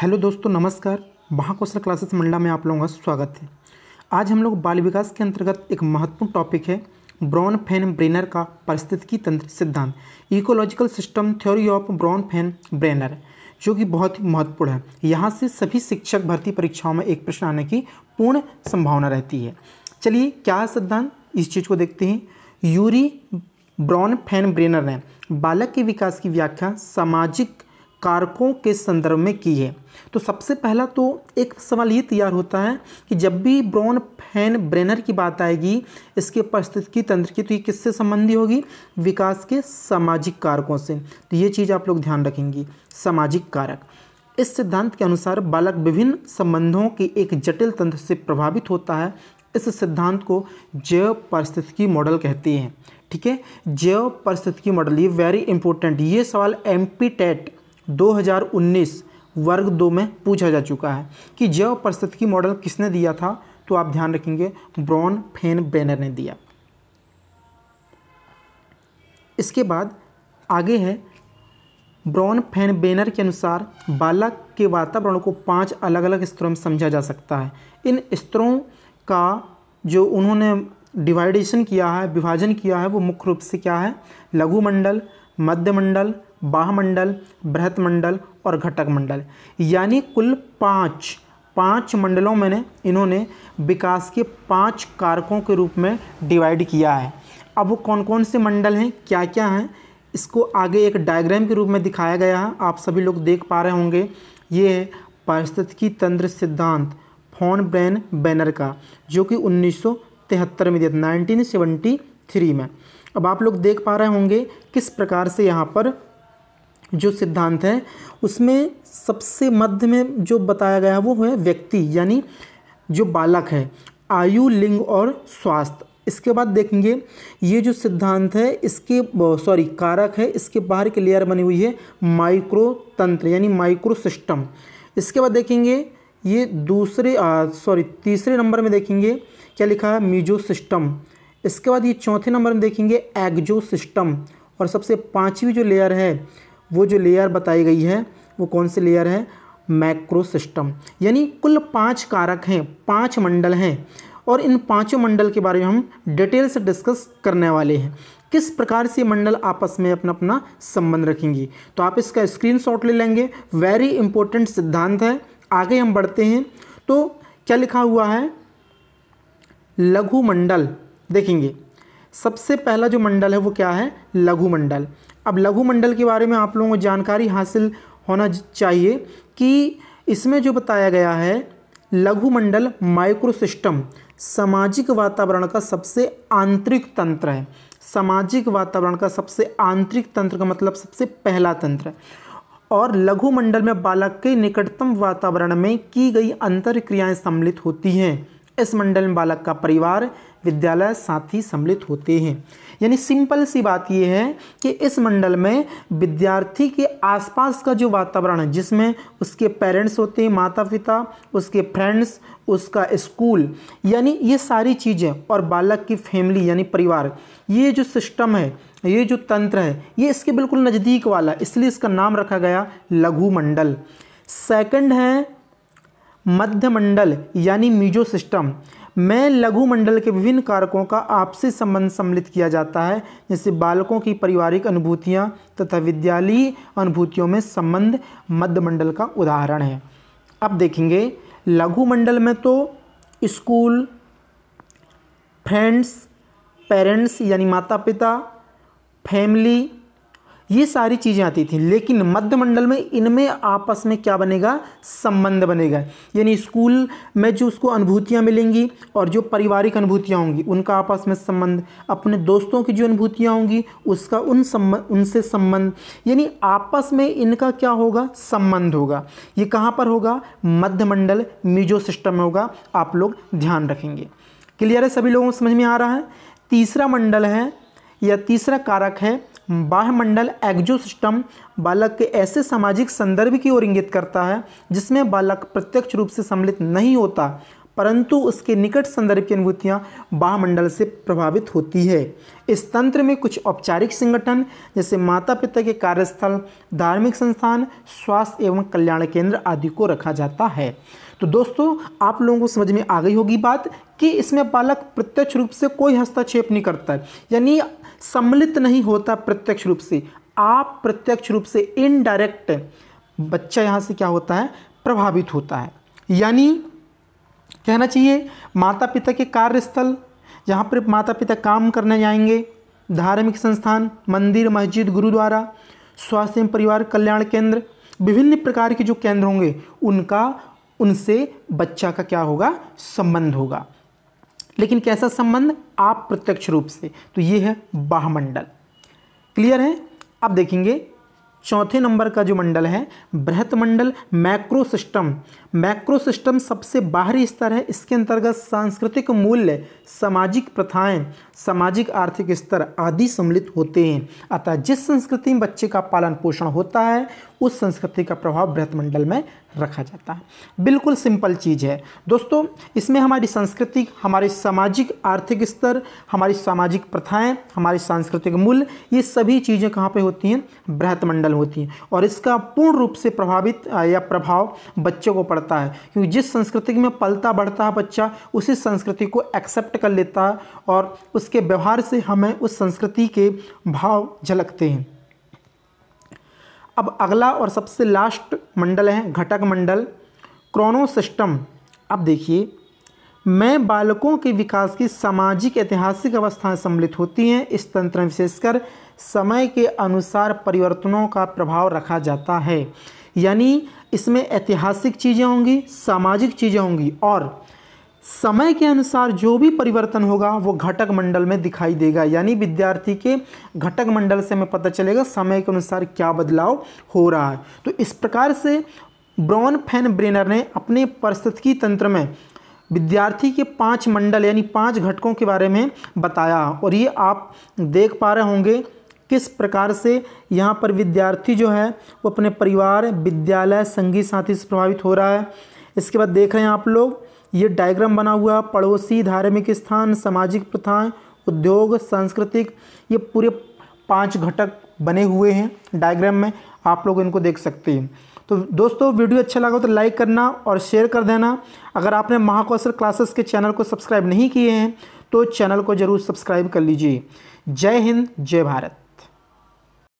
hello दोस्तों नमस्कार Mahakaushal classes Mandla में आप लोगों का स्वागत है आज हम लोग बाल विकास के अंतर्गत एक महत्वपूर्ण टॉपिक है ब्रॉन फैन ब्रेनर का पारिस्थितिकी तंत्र सिद्धांत ecological system theory of Bronfenbrenner जो कि बहुत ही महत्वपूर्ण है यहाँ से सभी शिक्षक भर्ती परीक्षाओं में एक प्रश्न आने की पूर्ण संभावना रहती है चलिए क्या सिद्धांत इस चीज़ को देखते हैं यूरी ब्रॉन फैन ब्रेनर ने बालक के विकास की व्याख्या सामाजिक कारकों के संदर्भ में की है तो सबसे पहला तो एक सवाल ये तैयार होता है कि जब भी ब्रॉन फैन ब्रेनर की बात आएगी इसके परिस्थितिकी तंत्र की तो ये किससे संबंधी होगी विकास के सामाजिक कारकों से तो ये चीज़ आप लोग ध्यान रखेंगी सामाजिक कारक इस सिद्धांत के अनुसार बालक विभिन्न संबंधों के एक जटिल तंत्र से प्रभावित होता है इस सिद्धांत को जैव परिस्थितिकी मॉडल कहते हैं ठीक है जैव परिस्थितिकी मॉडल ये वेरी इंपॉर्टेंट ये सवाल एम टेट 2019 वर्ग दो में पूछा जा चुका है कि जैव परिस्थिति की मॉडल किसने दिया था तो आप ध्यान रखेंगे ब्रॉन फेन ब्रेनर ने दिया इसके बाद आगे है ब्रॉन फैन बेनर के अनुसार बालक के वातावरण को पांच अलग अलग स्तरों में समझा जा सकता है इन स्तरों का जो उन्होंने डिवाइडेशन किया है विभाजन किया है वो मुख्य रूप से क्या है लघुमंडल मध्यमंडल बाह मंडल बृहत मंडल और घटक मंडल यानी कुल पाँच पाँच मंडलों में इन्होंने विकास के पाँच कारकों के रूप में डिवाइड किया है अब वो कौन कौन से मंडल हैं क्या क्या हैं इसको आगे एक डायग्राम के रूप में दिखाया गया है आप सभी लोग देख पा रहे होंगे ये है पारिस्थितिकी तंत्र सिद्धांत फोन ब्रैन बैनर का जो कि 1973 में दिया था 1973 में अब आप लोग देख पा रहे होंगे किस प्रकार से यहाँ पर जो सिद्धांत है उसमें सबसे मध्य में जो बताया गया वो है व्यक्ति यानी जो बालक है आयु लिंग और स्वास्थ्य इसके बाद देखेंगे ये जो सिद्धांत है इसके सॉरी कारक है इसके बाहर की लेयर बनी हुई है माइक्रो तंत्र यानी माइक्रो सिस्टम इसके बाद देखेंगे ये दूसरे सॉरी तीसरे नंबर में देखेंगे क्या लिखा है मीजो सिस्टम इसके बाद ये चौथे नंबर में देखेंगे एग्जो सिस्टम और सबसे पाँचवीं जो लेयर है वो जो लेयर बताई गई है वो कौन सी लेयर है मैक्रो सिस्टम यानी कुल पांच कारक हैं पांच मंडल हैं और इन पांचों मंडल के बारे में हम डिटेल से डिस्कस करने वाले हैं किस प्रकार से मंडल आपस में अपना अपना संबंध रखेंगी तो आप इसका स्क्रीनशॉट ले लेंगे वेरी इंपॉर्टेंट सिद्धांत है आगे हम बढ़ते हैं तो क्या लिखा हुआ है लघु मंडल देखेंगे सबसे पहला जो मंडल है वो क्या है लघु मंडल अब लघुमंडल के बारे में आप लोगों को जानकारी हासिल होना चाहिए कि इसमें जो बताया गया है लघुमंडल माइक्रो सिस्टम सामाजिक वातावरण का सबसे आंतरिक तंत्र है सामाजिक वातावरण का सबसे आंतरिक तंत्र का मतलब सबसे पहला तंत्र है और लघुमंडल में बालक के निकटतम वातावरण में की गई अंतर क्रियाएँ सम्मिलित होती हैं इस मंडल में बालक का परिवार विद्यालय साथी सम्मिलित होते हैं यानी सिंपल सी बात यह है कि इस मंडल में विद्यार्थी के आसपास का जो वातावरण है जिसमें उसके पेरेंट्स होते हैं माता पिता उसके फ्रेंड्स उसका स्कूल यानी ये सारी चीज़ें और बालक की फैमिली यानी परिवार ये जो सिस्टम है ये जो तंत्र है ये इसके बिल्कुल नज़दीक वाला इसलिए इसका नाम रखा गया लघु मंडल सेकेंड है मध्यमंडल यानी मीजो सिस्टम में लघु मंडल के विभिन्न कारकों का आपसी संबंध सम्मिलित किया जाता है जैसे बालकों की पारिवारिक अनुभूतियाँ तथा विद्यालयी अनुभूतियों में संबंध मध्यमंडल का उदाहरण है अब देखेंगे लघु मंडल में तो स्कूल फ्रेंड्स पेरेंट्स यानी माता पिता फैमिली ये सारी चीज़ें आती थी लेकिन मध्यमंडल में इनमें आपस में क्या बनेगा संबंध बनेगा यानी स्कूल में जो उसको अनुभूतियाँ मिलेंगी और जो पारिवारिक अनुभूतियाँ होंगी उनका आपस में संबंध अपने दोस्तों की जो अनुभूतियाँ होंगी उसका उन संबंध उनसे संबंध यानी आपस में इनका क्या होगा संबंध होगा ये कहाँ पर होगा मध्यमंडल मीजो सिस्टम में होगा आप लोग ध्यान रखेंगे क्लियर है सभी लोगों को समझ में आ रहा है तीसरा मंडल है या तीसरा कारक है बाह्यमंडल एग्जो सिस्टम बालक के ऐसे सामाजिक संदर्भ की ओर इंगित करता है जिसमें बालक प्रत्यक्ष रूप से सम्मिलित नहीं होता परंतु उसके निकट संदर्भ की अनुभूतियाँ बाहमंडल से प्रभावित होती है इस तंत्र में कुछ औपचारिक संगठन जैसे माता पिता के कार्यस्थल धार्मिक संस्थान स्वास्थ्य एवं कल्याण केंद्र आदि को रखा जाता है तो दोस्तों आप लोगों को समझ में आ गई होगी बात कि इसमें बालक प्रत्यक्ष रूप से कोई हस्तक्षेप नहीं करता यानी सम्मिलित नहीं होता प्रत्यक्ष रूप से आप प्रत्यक्ष रूप से इनडायरेक्ट बच्चा यहाँ से क्या होता है प्रभावित होता है यानी कहना चाहिए माता पिता के कार्यस्थल जहाँ पर माता पिता काम करने जाएंगे धार्मिक संस्थान मंदिर मस्जिद गुरुद्वारा स्वास्थ्य एवं परिवार कल्याण केंद्र विभिन्न प्रकार के जो केंद्र होंगे उनका उनसे बच्चा का क्या होगा संबंध होगा लेकिन कैसा संबंध आप प्रत्यक्ष रूप से तो ये है बाहमंडल क्लियर है अब देखेंगे चौथे नंबर का जो मंडल है बृहत मंडल मैक्रो सिस्टम मैक्रो सिस्टम सबसे बाहरी स्तर है इसके अंतर्गत सांस्कृतिक मूल्य सामाजिक प्रथाएं सामाजिक आर्थिक स्तर आदि सम्मिलित होते हैं अतः जिस संस्कृति में बच्चे का पालन पोषण होता है उस संस्कृति का प्रभाव बृहतमंडल में रखा जाता है बिल्कुल सिंपल चीज़ है दोस्तों इसमें हमारी संस्कृति हमारे सामाजिक आर्थिक स्तर हमारी सामाजिक प्रथाएं हमारे सांस्कृतिक मूल्य ये सभी चीज़ें कहाँ पे होती हैं बृहतमंडल होती हैं और इसका पूर्ण रूप से प्रभावित या प्रभाव बच्चों को पड़ता है क्योंकि जिस संस्कृति में पलता बढ़ता है बच्चा उसी संस्कृति को एक्सेप्ट कर लेता है और उसके व्यवहार से हमें उस संस्कृति के भाव झलकते हैं अब अगला और सबसे लास्ट मंडल है घटक मंडल क्रोनो सिस्टम अब देखिए मैं बालकों के विकास की सामाजिक ऐतिहासिक अवस्थाएं सम्मिलित होती हैं इस तंत्र में विशेषकर समय के अनुसार परिवर्तनों का प्रभाव रखा जाता है यानी इसमें ऐतिहासिक चीज़ें होंगी सामाजिक चीज़ें होंगी और समय के अनुसार जो भी परिवर्तन होगा वो घटक मंडल में दिखाई देगा यानी विद्यार्थी के घटक मंडल से हमें पता चलेगा समय के अनुसार क्या बदलाव हो रहा है तो इस प्रकार से ब्रॉन फैन ब्रेनर ने अपने परिस्थितिकी तंत्र में विद्यार्थी के पांच मंडल यानी पांच घटकों के बारे में बताया और ये आप देख पा रहे होंगे किस प्रकार से यहाँ पर विद्यार्थी जो है वो अपने परिवार विद्यालय संगी साथी से प्रभावित हो रहा है इसके बाद देख रहे हैं आप लोग ये डायग्राम बना हुआ पड़ोसी धार्मिक स्थान सामाजिक प्रथाएं उद्योग सांस्कृतिक ये पूरे पांच घटक बने हुए हैं डायग्राम में आप लोग इनको देख सकते हैं तो दोस्तों वीडियो अच्छा लगा तो लाइक करना और शेयर कर देना अगर आपने महाकौशल क्लासेस के चैनल को सब्सक्राइब नहीं किए हैं तो चैनल को ज़रूर सब्सक्राइब कर लीजिए जय हिंद जय भारत